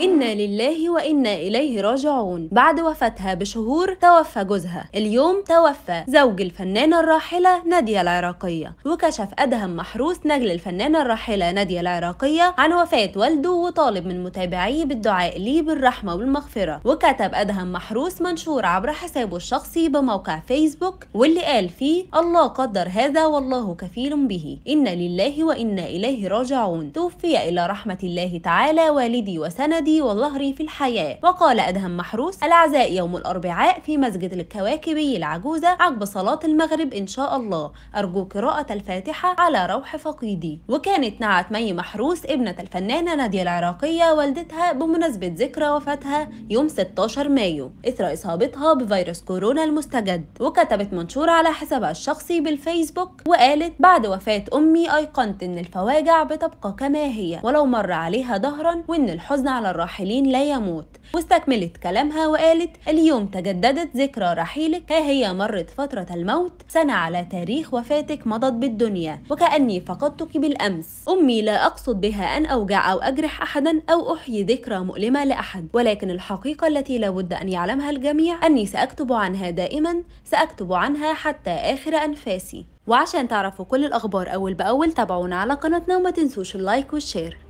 إنا لله وإنا إليه راجعون بعد وفاتها بشهور توفى جوزها اليوم توفى زوج الفنانة الراحلة نادية العراقية وكشف أدهم محروس نجل الفنانة الراحلة نادية العراقية عن وفاة والده وطالب من متابعيه بالدعاء ليه بالرحمة والمغفرة وكتب أدهم محروس منشور عبر حسابه الشخصي بموقع فيسبوك واللي قال فيه الله قدر هذا والله كفيل به إنا لله وإنا إليه راجعون توفي إلى رحمة الله تعالى والدي وسندي الأيدي وظهري في الحياة وقال أدهم محروس الأعزاء يوم الأربعاء في مسجد الكواكبي العجوزة عقب صلاة المغرب إن شاء الله أرجو قراءة الفاتحة على روح فقيدي وكانت نعت مي محروس ابنة الفنانة نادية العراقية والدتها بمناسبة ذكرى وفاتها يوم 16 مايو إثر إصابتها بفيروس كورونا المستجد وكتبت منشور على حسابها الشخصي بالفيسبوك وقالت بعد وفاة أمي أيقنت إن الفواجع بتبقى كما هي ولو مر عليها دهرا وإن الحزن على الرجل. الراحلين لا يموت واستكملت كلامها وقالت اليوم تجددت ذكرى رحيلك ها هي مرت فترة الموت سنة على تاريخ وفاتك مضت بالدنيا وكأني فقدتك بالأمس أمي لا أقصد بها أن أوجع أو أجرح أحدا أو أحيي ذكرى مؤلمة لأحد ولكن الحقيقة التي لابد أن يعلمها الجميع أني سأكتب عنها دائما سأكتب عنها حتى آخر أنفاسي وعشان تعرفوا كل الأخبار أول بأول تابعونا على قناتنا وما تنسوش اللايك والشير